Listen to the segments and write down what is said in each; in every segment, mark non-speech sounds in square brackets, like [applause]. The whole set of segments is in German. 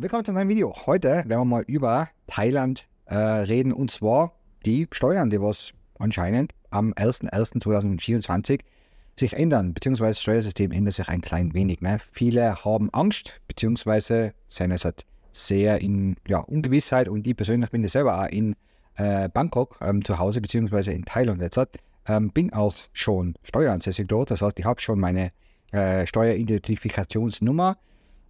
Willkommen zum neuen Video. Heute werden wir mal über Thailand äh, reden und zwar die Steuern, die was anscheinend am 01.01.2024 sich ändern, beziehungsweise das Steuersystem ändert sich ein klein wenig. Ne? Viele haben Angst, beziehungsweise sind es halt sehr in ja, Ungewissheit und ich persönlich bin ja selber auch in äh, Bangkok ähm, zu Hause, beziehungsweise in Thailand jetzt, ähm, bin auch schon steueransässig dort, das heißt, ich habe schon meine äh, Steueridentifikationsnummer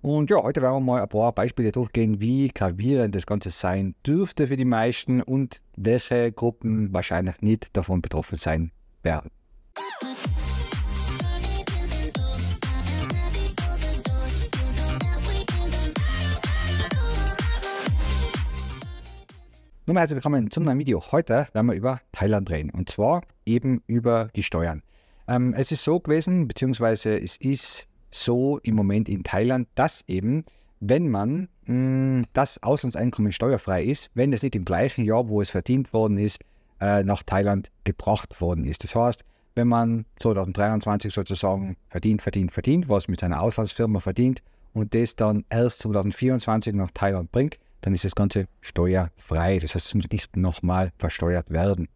und ja, heute werden wir mal ein paar Beispiele durchgehen, wie gravierend das Ganze sein dürfte für die meisten und welche Gruppen wahrscheinlich nicht davon betroffen sein werden. Nun mal herzlich willkommen zum neuen Video. Heute werden wir über Thailand reden und zwar eben über die Steuern. Ähm, es ist so gewesen, beziehungsweise es ist so im Moment in Thailand, dass eben, wenn man mh, hm, das Auslandseinkommen steuerfrei ist, wenn es nicht im gleichen Jahr, wo es verdient worden ist, äh, nach Thailand gebracht worden ist. Das heißt, wenn man 2023 sozusagen verdient, verdient, verdient, was mit seiner Auslandsfirma verdient und das dann erst 2024 nach Thailand bringt, dann ist das Ganze steuerfrei. Das heißt, es muss nicht nochmal versteuert werden.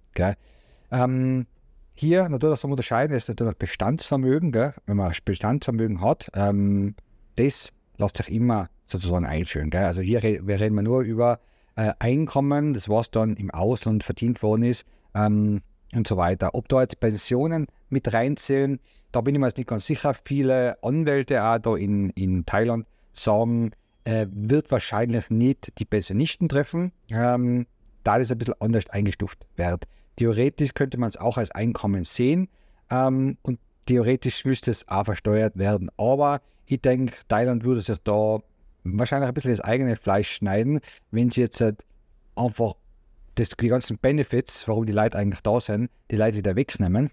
Ähm, hier natürlich zum Unterscheiden ist natürlich Bestandsvermögen. Gell? Wenn man Bestandsvermögen hat, ähm, das lässt sich immer sozusagen einführen. Gell? Also hier wir reden wir nur über äh, Einkommen, das was dann im Ausland verdient worden ist ähm, und so weiter. Ob da jetzt Pensionen mit reinzählen, da bin ich mir jetzt nicht ganz sicher. Viele Anwälte auch da in, in Thailand sagen, äh, wird wahrscheinlich nicht die Pensionisten treffen, ähm, da das ein bisschen anders eingestuft wird. Theoretisch könnte man es auch als Einkommen sehen ähm, und theoretisch müsste es auch versteuert werden. Aber ich denke, Thailand würde sich da wahrscheinlich ein bisschen das eigene Fleisch schneiden, wenn sie jetzt halt einfach das, die ganzen Benefits, warum die Leute eigentlich da sind, die Leute wieder wegnehmen.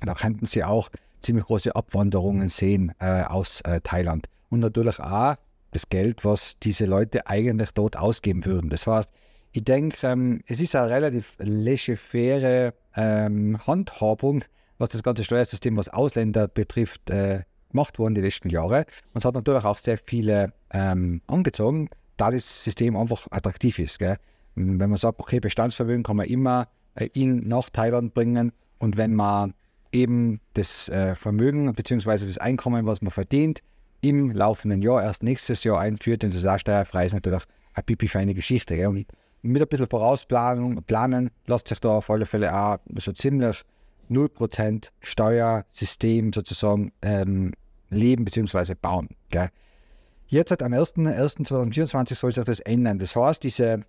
Da könnten sie auch ziemlich große Abwanderungen sehen äh, aus äh, Thailand. Und natürlich auch das Geld, was diese Leute eigentlich dort ausgeben würden. Das heißt, ich denke, ähm, es ist eine relativ laissez-faire ähm, Handhabung, was das ganze Steuersystem, was Ausländer betrifft, äh, gemacht worden die letzten Jahre. Und es hat natürlich auch sehr viele ähm, angezogen, da das System einfach attraktiv ist. Gell? Wenn man sagt, okay, Bestandsvermögen kann man immer äh, in nach Thailand bringen und wenn man eben das äh, Vermögen bzw. das Einkommen, was man verdient, im laufenden Jahr erst nächstes Jahr einführt, denn das ist auch steuerfrei, ist natürlich eine pipi-feine Geschichte. Gell? Und mit ein bisschen Vorausplanung, Planen, lässt sich da auf alle Fälle auch so ziemlich 0% Steuersystem sozusagen ähm, leben bzw. bauen. Gell? Jetzt halt am 1.1.2024 soll sich das ändern. Das heißt, diese,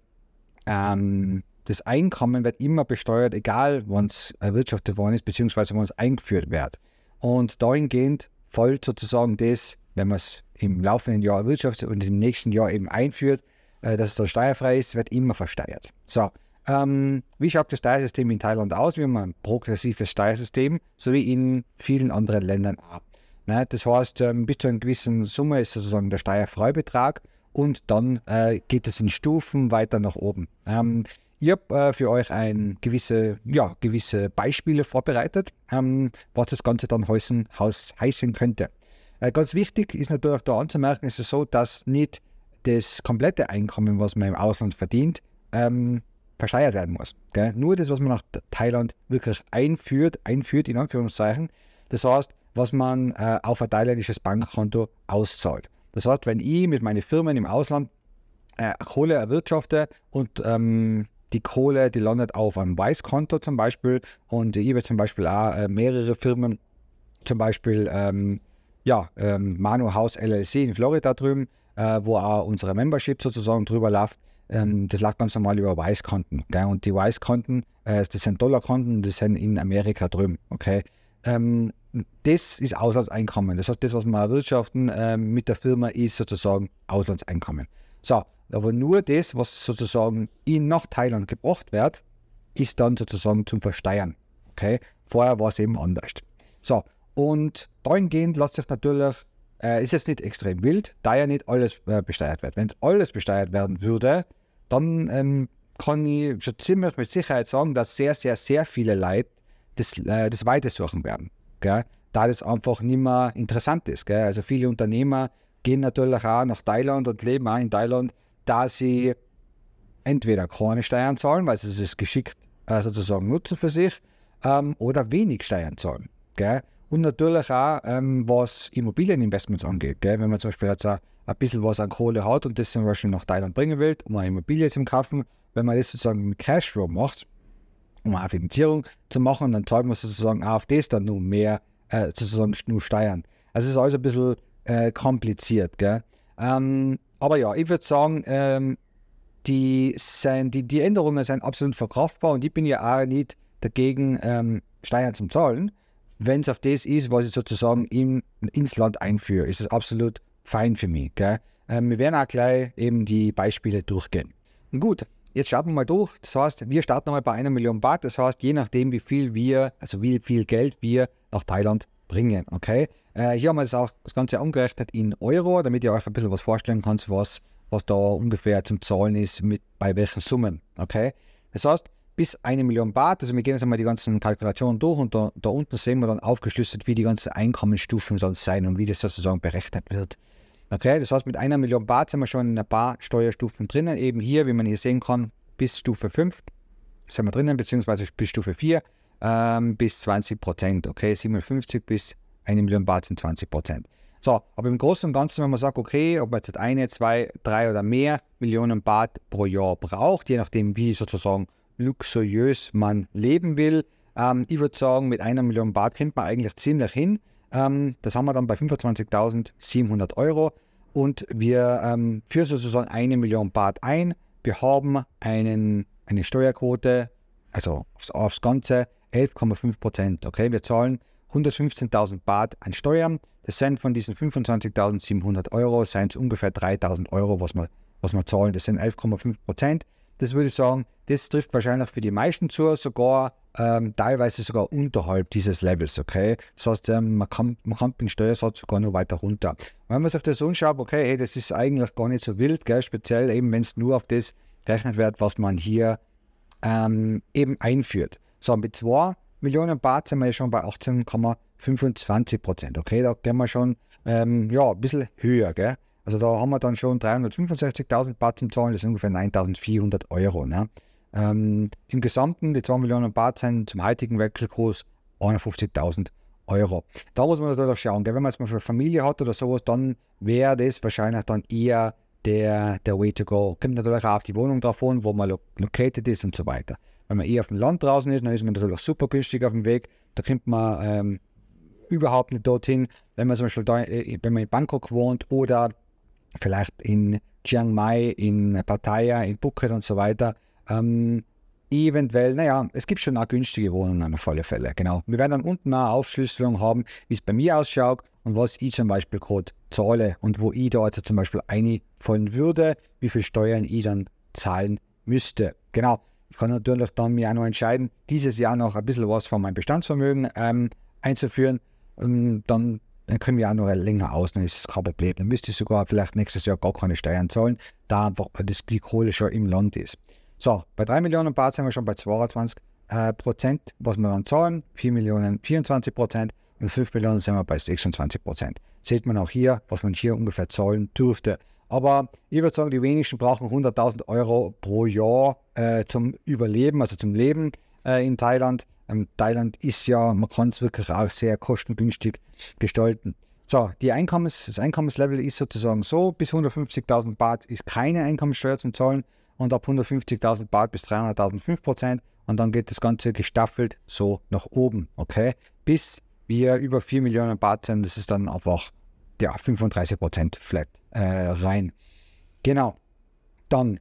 ähm, das Einkommen wird immer besteuert, egal wann es erwirtschaftet worden ist, beziehungsweise wann es eingeführt wird. Und dahingehend folgt sozusagen das, wenn man es im laufenden Jahr erwirtschaftet und im nächsten Jahr eben einführt, äh, dass es dort steuerfrei ist, wird immer versteuert. So, ähm, wie schaut das Steuersystem in Thailand aus? Wir haben ein progressives Steuersystem, so wie in vielen anderen Ländern auch. Ne? Das heißt, ähm, bis zu einer gewissen Summe ist sozusagen der Steuerfreibetrag und dann äh, geht es in Stufen weiter nach oben. Ähm, ich habe äh, für euch ein gewisse, ja, gewisse Beispiele vorbereitet, ähm, was das Ganze dann heißen, heißen könnte. Äh, ganz wichtig ist natürlich da anzumerken, ist es so, dass nicht das komplette Einkommen, was man im Ausland verdient, ähm, versteuert werden muss. Gell? Nur das, was man nach Thailand wirklich einführt, einführt in Anführungszeichen, das heißt, was man äh, auf ein thailändisches Bankkonto auszahlt. Das heißt, wenn ich mit meinen Firmen im Ausland äh, Kohle erwirtschafte und ähm, die Kohle, die landet auf einem Weißkonto zum Beispiel und ich habe zum Beispiel auch äh, mehrere Firmen, zum Beispiel ähm, ja, ähm, Manu House LLC in Florida drüben, äh, wo auch unsere Membership sozusagen drüber läuft, ähm, das läuft ganz normal über Wise-Konten. Und die Wise-Konten, äh, das sind Dollar-Konten, die sind in Amerika drüben. Okay? Ähm, das ist Auslandseinkommen. Das heißt, das, was wir erwirtschaften äh, mit der Firma, ist sozusagen Auslandseinkommen. So, aber nur das, was sozusagen in nach Thailand gebracht wird, ist dann sozusagen zum Versteuern. Okay? Vorher war es eben anders. So, und dahingehend lässt sich natürlich äh, ist jetzt nicht extrem wild, da ja nicht alles äh, besteuert wird. Wenn es alles besteuert werden würde, dann ähm, kann ich schon ziemlich mit Sicherheit sagen, dass sehr, sehr, sehr viele Leute das, äh, das weitersuchen werden. Gell? Da das einfach nicht mehr interessant ist. Gell? Also viele Unternehmer gehen natürlich auch nach Thailand und leben auch in Thailand, da sie entweder keine Steuern zahlen, weil sie es geschickt äh, sozusagen nutzen für sich, ähm, oder wenig Steuern zahlen. Gell? Und natürlich auch, ähm, was Immobilieninvestments angeht. Gell? Wenn man zum Beispiel jetzt ein bisschen was an Kohle hat und das zum Beispiel nach Thailand bringen will, um eine Immobilie zu kaufen, wenn man das sozusagen mit Cashflow macht, um eine Finanzierung zu machen, dann zahlt man sozusagen auch auf das dann nur mehr, äh, sozusagen nur Steuern. Also es ist alles ein bisschen äh, kompliziert. Gell? Ähm, aber ja, ich würde sagen, ähm, die, sein, die, die Änderungen sind absolut verkraftbar und ich bin ja auch nicht dagegen, ähm, Steuern zu zahlen wenn es auf das ist, was ich sozusagen im, ins Land einführe, ist es absolut fein für mich. Gell? Ähm, wir werden auch gleich eben die Beispiele durchgehen. Gut, jetzt starten wir mal durch. Das heißt, wir starten mal bei einer Million Baht. Das heißt, je nachdem, wie viel wir, also wie viel Geld wir nach Thailand bringen. Okay? Äh, hier haben wir das auch das Ganze umgerechnet in Euro, damit ihr euch ein bisschen was vorstellen könnt, was, was da ungefähr zum Zahlen ist, mit, bei welchen Summen. Okay? Das heißt, bis eine Million Bart. Also wir gehen jetzt einmal die ganzen Kalkulationen durch und da, da unten sehen wir dann aufgeschlüsselt, wie die ganzen Einkommensstufen sonst sein und wie das sozusagen berechnet wird. Okay, das heißt, mit einer Million Bart sind wir schon in ein paar Steuerstufen drinnen. Eben hier, wie man hier sehen kann, bis Stufe 5 sind wir drinnen, beziehungsweise bis Stufe 4 ähm, bis 20 Prozent. Okay, 57 bis 1 Million Bart sind 20 Prozent. So, aber im Großen und Ganzen, wenn man sagt, okay, ob man jetzt eine, zwei, drei oder mehr Millionen Bart pro Jahr braucht, je nachdem, wie sozusagen luxuriös man leben will. Ähm, ich würde sagen, mit einer Million Bar kommt man eigentlich ziemlich hin. Ähm, das haben wir dann bei 25.700 Euro und wir ähm, führen sozusagen eine Million Bar ein. Wir haben einen, eine Steuerquote, also aufs, aufs Ganze 11,5 Prozent. Okay, wir zahlen 115.000 Baht an Steuern. Das sind von diesen 25.700 Euro, seien es ungefähr 3.000 Euro, was wir, was wir zahlen. Das sind 11,5 Prozent das würde ich sagen, das trifft wahrscheinlich für die meisten zu, sogar ähm, teilweise sogar unterhalb dieses Levels, okay? Das heißt, ähm, man, kann, man kann den Steuersatz sogar noch weiter runter. Wenn man sich das anschaut, okay, hey, das ist eigentlich gar nicht so wild, gell? speziell eben, wenn es nur auf das gerechnet wird, was man hier ähm, eben einführt. So, mit 2 Millionen Baht sind wir ja schon bei 18,25 Prozent, okay? Da gehen wir schon ähm, ja, ein bisschen höher, gell? Also da haben wir dann schon 365.000 Bart im Zahlen, das sind ungefähr 9.400 Euro. Ne? Ähm, Im Gesamten, die 2 Millionen Bart sind zum heutigen Wechselkurs 51.000 Euro. Da muss man natürlich schauen, gell? wenn man zum Beispiel Familie hat oder sowas, dann wäre das wahrscheinlich dann eher der, der Way to go. Kommt natürlich auch auf die Wohnung drauf an, wo man lo located ist und so weiter. Wenn man eher auf dem Land draußen ist, dann ist man natürlich super günstig auf dem Weg. Da kommt man ähm, überhaupt nicht dorthin. Wenn man zum Beispiel da, äh, äh wenn man in Bangkok wohnt oder vielleicht in Chiang Mai, in Pattaya, in Phuket und so weiter. Ähm, eventuell, naja, es gibt schon auch günstige Wohnungen auf alle Fälle, genau. Wir werden dann unten eine Aufschlüsselung haben, wie es bei mir ausschaut und was ich zum Beispiel gerade zahle und wo ich da also zum Beispiel einfallen würde, wie viel Steuern ich dann zahlen müsste. Genau. Ich kann natürlich dann mir auch noch entscheiden, dieses Jahr noch ein bisschen was von meinem Bestandsvermögen ähm, einzuführen. Und ähm, dann dann können wir auch noch länger aus, dann ist das kein Problem. Dann müsst ihr sogar vielleicht nächstes Jahr gar keine Steuern zahlen, da einfach äh, das die schon im Land ist. So, bei 3 Millionen Bart sind wir schon bei 22 äh, Prozent, was wir dann zahlen, 4 Millionen 24 Prozent und 5 Millionen sind wir bei 26 Prozent. Seht man auch hier, was man hier ungefähr zahlen dürfte. Aber ich würde sagen, die wenigsten brauchen 100.000 Euro pro Jahr äh, zum Überleben, also zum Leben äh, in Thailand. Ähm, Thailand ist ja, man kann es wirklich auch sehr kostengünstig gestalten. So, die Einkommens, das Einkommenslevel ist sozusagen so, bis 150.000 Baht ist keine Einkommenssteuer zu zahlen und ab 150.000 Baht bis 300.000 5% und dann geht das Ganze gestaffelt so nach oben, okay? Bis wir über 4 Millionen Baht sind, das ist dann einfach ja, 35% flat äh, rein. Genau. Dann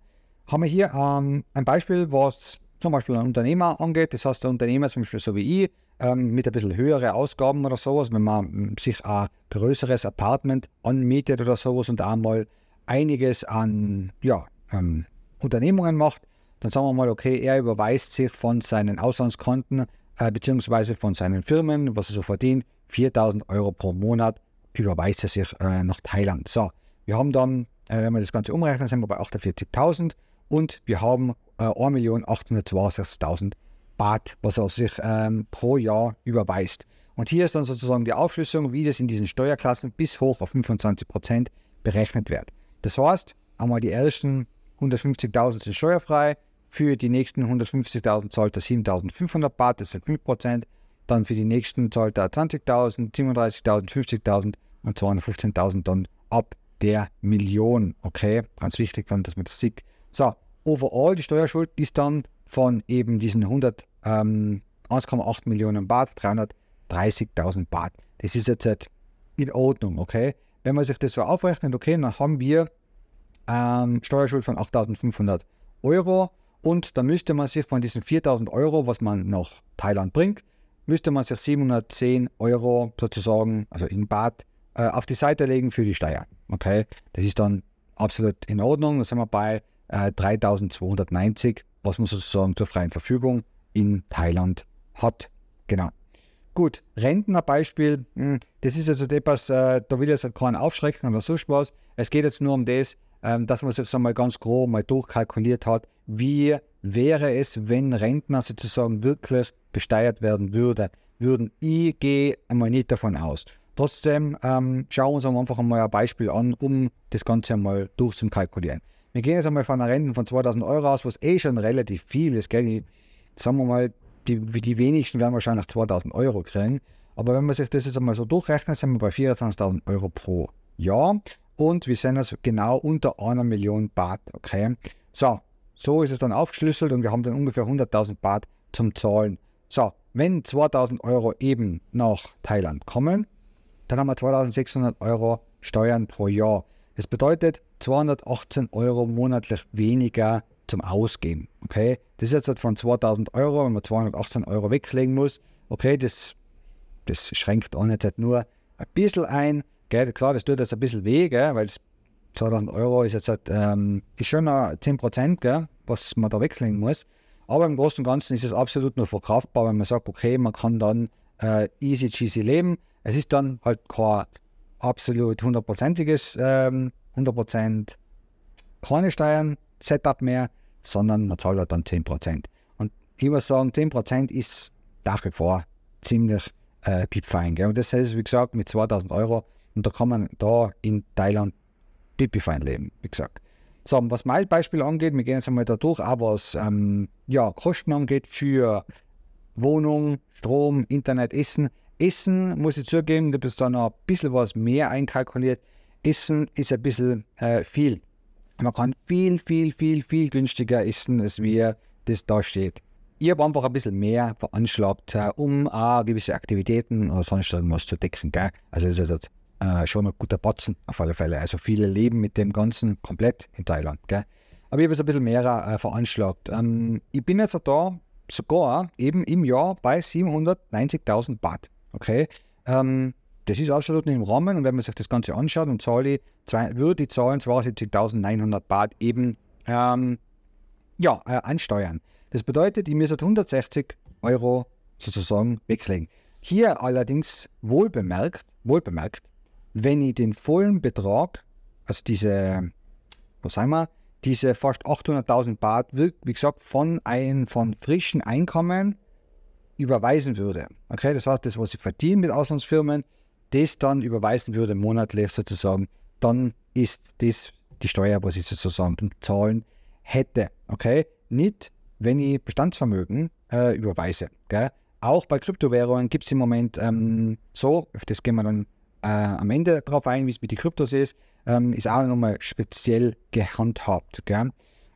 haben wir hier ähm, ein Beispiel, was zum Beispiel ein Unternehmer angeht. Das heißt, der Unternehmer zum Beispiel so wie ich, ähm, mit ein bisschen höheren Ausgaben oder sowas, wenn man ähm, sich ein größeres Apartment anmietet oder sowas und einmal einiges an ja, ähm, Unternehmungen macht, dann sagen wir mal, okay, er überweist sich von seinen Auslandskonten äh, beziehungsweise von seinen Firmen, was er so verdient, 4000 Euro pro Monat überweist er sich äh, nach Thailand. So, wir haben dann, äh, wenn wir das Ganze umrechnen, sind wir bei 48.000 und wir haben äh, 1.862.000 Baht, was er sich ähm, pro Jahr überweist. Und hier ist dann sozusagen die Aufschlüsselung, wie das in diesen Steuerklassen bis hoch auf 25% berechnet wird. Das heißt, einmal die ersten 150.000 sind steuerfrei, für die nächsten 150.000 zahlt er 7.500 Baht, das sind halt 5%, dann für die nächsten zahlt er 20.000, 37.000, 50.000 und 215.000 dann ab der Million. Okay, ganz wichtig dann, dass man das sieht. So, overall die Steuerschuld ist dann von eben diesen 100, ähm, 1,8 Millionen Baht, 330.000 Baht. Das ist jetzt halt in Ordnung, okay? Wenn man sich das so aufrechnet, okay, dann haben wir ähm, Steuerschuld von 8.500 Euro und dann müsste man sich von diesen 4.000 Euro, was man nach Thailand bringt, müsste man sich 710 Euro sozusagen, also in Baht, äh, auf die Seite legen für die Steuern, okay? Das ist dann absolut in Ordnung, da sind wir bei 3290, äh, was man sozusagen zur freien Verfügung in Thailand hat. Genau. Gut, Rentnerbeispiel, hm, das ist also etwas, äh, da will ich jetzt keinen aufschrecken aber so Spaß. Es geht jetzt nur um das, ähm, dass man es jetzt einmal ganz grob mal durchkalkuliert hat, wie wäre es, wenn Rentner sozusagen wirklich besteuert werden würde, würden. Ich gehe einmal nicht davon aus. Trotzdem ähm, schauen wir uns einfach einmal ein Beispiel an, um das Ganze einmal durchzukalkulieren wir gehen jetzt einmal von einer Rente von 2000 Euro aus, was eh schon relativ viel ist, gell? Die, sagen wir mal, die, die wenigsten werden wahrscheinlich 2000 Euro kriegen. Aber wenn man sich das jetzt einmal so durchrechnet, sind wir bei 24.000 Euro pro Jahr. Und wir sind also genau unter einer Million Baht, okay? So, so ist es dann aufgeschlüsselt und wir haben dann ungefähr 100.000 Baht zum Zahlen. So, wenn 2000 Euro eben nach Thailand kommen, dann haben wir 2600 Euro Steuern pro Jahr. Das bedeutet, 218 Euro monatlich weniger zum Ausgeben. Okay, das ist jetzt halt von 2000 Euro, wenn man 218 Euro weglegen muss. Okay, das, das schränkt auch nicht halt nur ein bisschen ein. Gell? Klar, das tut jetzt ein bisschen weh, gell? weil 2000 Euro ist jetzt halt, ähm, ist schon 10 Prozent, was man da weglegen muss. Aber im Großen und Ganzen ist es absolut nur verkraftbar, wenn man sagt, okay, man kann dann äh, easy cheesy leben. Es ist dann halt kein absolut hundertprozentiges ähm, 100% keine Steuern, Setup mehr, sondern man zahlt halt dann 10%. Und ich muss sagen, 10% ist nach wie vor ziemlich äh, pipfein. Gell? Und das heißt, wie gesagt, mit 2000 Euro und da kann man da in Thailand pipifein leben, wie gesagt. So, was mein Beispiel angeht, wir gehen jetzt einmal da durch, aber was ähm, ja, Kosten angeht für Wohnung, Strom, Internet, Essen. Essen, muss ich zugeben, da bist du noch ein bisschen was mehr einkalkuliert. Essen ist ein bisschen äh, viel. Man kann viel, viel, viel, viel günstiger essen, als wie das da steht. Ich habe einfach ein bisschen mehr veranschlagt, äh, um auch gewisse Aktivitäten oder sonst irgendwas zu decken. Gell? Also das ist äh, schon ein guter Batzen auf alle Fälle. Also viele leben mit dem Ganzen komplett in Thailand. Gell? Aber ich habe es ein bisschen mehr äh, veranschlagt. Ähm, ich bin jetzt da sogar eben im Jahr bei 790.000 Baht. Okay. Ähm, das ist absolut nicht im Rahmen und wenn man sich das Ganze anschaut und zahle, zwei, würde die Zahlen 72.900 Baht eben ähm, ja, äh, ansteuern. Das bedeutet, ich müsste 160 Euro sozusagen weglegen. Hier allerdings wohlbemerkt, wohlbemerkt, wenn ich den vollen Betrag, also diese, was sagen wir, diese fast 800.000 Baht, wie gesagt, von einem von frischen Einkommen überweisen würde. Okay, das heißt, das, was ich verdiene mit Auslandsfirmen, das dann überweisen würde, monatlich sozusagen, dann ist das die Steuer, was ich sozusagen zahlen hätte. Okay? Nicht, wenn ich Bestandsvermögen äh, überweise. Gell? Auch bei Kryptowährungen gibt es im Moment ähm, so, auf das gehen wir dann äh, am Ende drauf ein, wie es mit den Kryptos ist, ähm, ist auch nochmal speziell gehandhabt. Gell?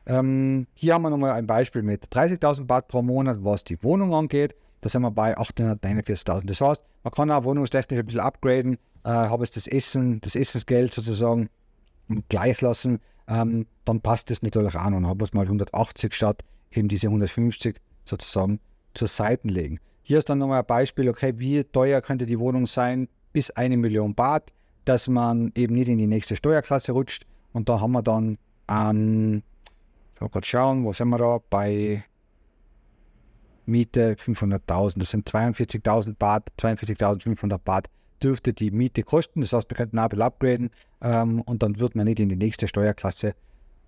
Ähm, hier haben wir nochmal ein Beispiel mit 30.000 Baht pro Monat, was die Wohnung angeht. Da sind wir bei 849.000. Das heißt, man kann auch wohnungstechnisch ein bisschen upgraden, äh, habe es das Essen, das Essensgeld sozusagen gleich lassen, ähm, dann passt das natürlich an und habe es mal 180 statt eben diese 150 sozusagen zur Seite legen. Hier ist dann nochmal ein Beispiel, okay, wie teuer könnte die Wohnung sein, bis eine Million Baht, dass man eben nicht in die nächste Steuerklasse rutscht. Und da haben wir dann, ähm, ich mal kurz schauen, wo sind wir da, bei Miete 500.000. Das sind 42.000 Baht, 42.500 Baht dürfte die Miete kosten. Das heißt, wir könnten Abel upgraden ähm, und dann wird man nicht in die nächste Steuerklasse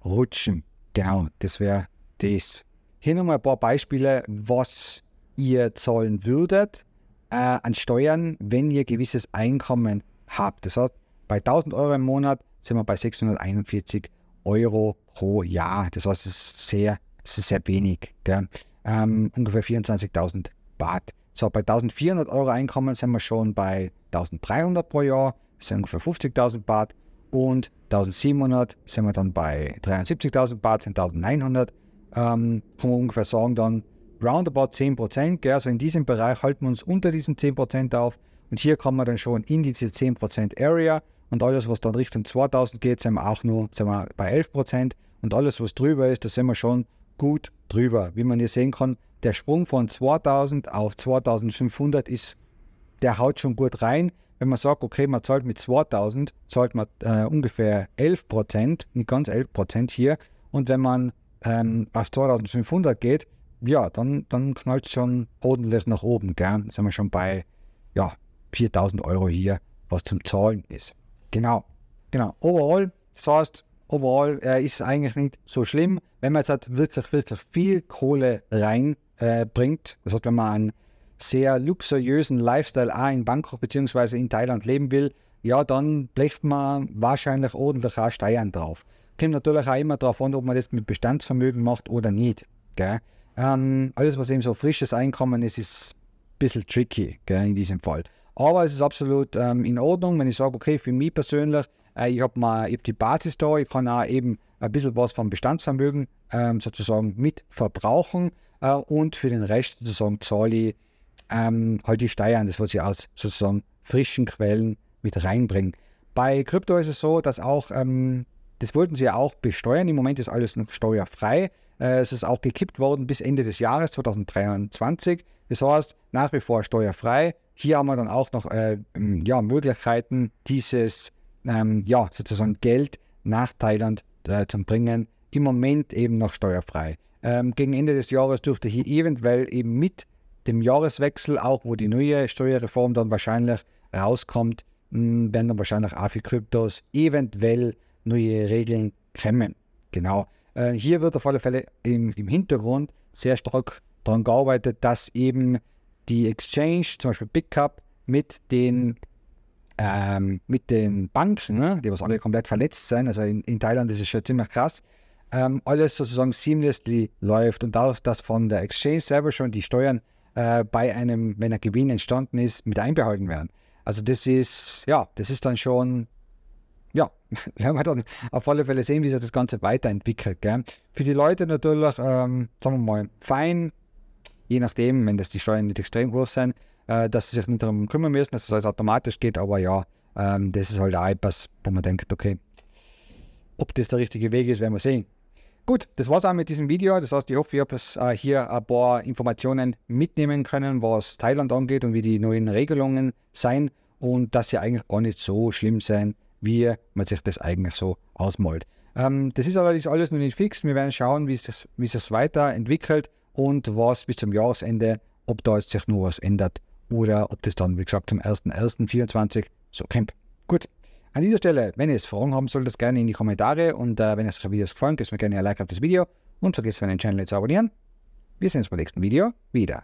rutschen. Genau, das wäre das. Hier nochmal ein paar Beispiele, was ihr zahlen würdet äh, an Steuern, wenn ihr gewisses Einkommen habt. Das heißt, bei 1000 Euro im Monat sind wir bei 641 Euro pro Jahr. Das heißt, es ist sehr, es ist sehr wenig. Gell? ähm, ungefähr 24.000 Baht. So, bei 1.400 Euro Einkommen sind wir schon bei 1.300 pro Jahr, sind ungefähr 50.000 Baht. Und 1.700 sind wir dann bei 73.000 Baht, sind 1.900. Ähm, kann man ungefähr sagen, dann roundabout 10%. Gell? Also in diesem Bereich halten wir uns unter diesen 10% auf. Und hier kommen wir dann schon in diese 10% Area. Und alles, was dann Richtung 2000 geht, sind wir auch nur sind wir bei 11%. Und alles, was drüber ist, da sind wir schon gut drüber. Wie man hier sehen kann, der Sprung von 2000 auf 2500 ist, der haut schon gut rein. Wenn man sagt, okay, man zahlt mit 2000, zahlt man äh, ungefähr 11 Prozent, nicht ganz 11 Prozent hier. Und wenn man ähm, auf 2500 geht, ja, dann, dann knallt es schon ordentlich nach oben. Gern sind wir schon bei ja, 4000 Euro hier, was zum Zahlen ist. Genau, genau. Overall, das heißt, obwohl äh, ist eigentlich nicht so schlimm, wenn man jetzt halt wirklich, wirklich viel Kohle reinbringt. Äh, das heißt, wenn man einen sehr luxuriösen Lifestyle auch in Bangkok bzw. in Thailand leben will, ja, dann blecht man wahrscheinlich ordentlich auch Steuern drauf. Kommt natürlich auch immer darauf an, ob man das mit Bestandsvermögen macht oder nicht. Gell? Ähm, alles, was eben so frisches Einkommen ist, ist ein bisschen tricky gell, in diesem Fall. Aber es ist absolut ähm, in Ordnung, wenn ich sage, okay, für mich persönlich, äh, ich habe hab die Basis da, ich kann auch eben ein bisschen was vom Bestandsvermögen ähm, sozusagen mit verbrauchen äh, und für den Rest sozusagen zahle ich ähm, halt die Steuern, das was ich aus sozusagen frischen Quellen mit reinbringe. Bei Krypto ist es so, dass auch, ähm, das wollten sie ja auch besteuern, im Moment ist alles noch steuerfrei. Äh, es ist auch gekippt worden bis Ende des Jahres 2023. Das heißt, nach wie vor steuerfrei. Hier haben wir dann auch noch äh, ja, Möglichkeiten, dieses ähm, ja, sozusagen Geld nach Thailand äh, zu bringen. Im Moment eben noch steuerfrei. Ähm, gegen Ende des Jahres dürfte hier eventuell eben mit dem Jahreswechsel, auch wo die neue Steuerreform dann wahrscheinlich rauskommt, mh, werden dann wahrscheinlich auch für Kryptos eventuell neue Regeln kommen. Genau. Äh, hier wird auf alle Fälle im, im Hintergrund sehr stark daran gearbeitet, dass eben die Exchange, zum Beispiel BitCup, mit den ähm, mit den Banken, ne? die was alle mhm. komplett verletzt sind, also in, in Thailand ist es schon ziemlich krass, ähm, alles sozusagen seamlessly läuft und dadurch, dass von der Exchange selber schon die Steuern äh, bei einem, wenn ein Gewinn entstanden ist, mit einbehalten werden. Also das ist, ja, das ist dann schon, ja, [laughs] werden wir dann auf alle Fälle sehen, wie sich das Ganze weiterentwickelt. Gell? Für die Leute natürlich, ähm, sagen wir mal, fein, je nachdem, wenn das die Steuern nicht extrem hoch sind, äh, dass sie sich nicht darum kümmern müssen, dass es das alles automatisch geht, aber ja, ähm, das ist halt auch etwas, wo man denkt, okay, ob das der richtige Weg ist, werden wir sehen. Gut, das war's auch mit diesem Video. Das heißt, ich hoffe, ich habe äh, hier ein paar Informationen mitnehmen können, was Thailand angeht und wie die neuen Regelungen sein und dass sie eigentlich gar nicht so schlimm sein, wie man sich das eigentlich so ausmalt. Ähm, das ist allerdings alles noch nicht fix. Wir werden schauen, wie es sich weiterentwickelt und was bis zum Jahresende, ob da jetzt sich nur was ändert oder ob das dann, wie gesagt, zum 1.1.24 so kommt. Gut, an dieser Stelle, wenn ihr es Fragen haben solltet, gerne in die Kommentare und äh, wenn euch das Video gefallen, gebt mir gerne ein Like auf das Video und vergesst meinen Channel nicht zu abonnieren. Wir sehen uns beim nächsten Video wieder.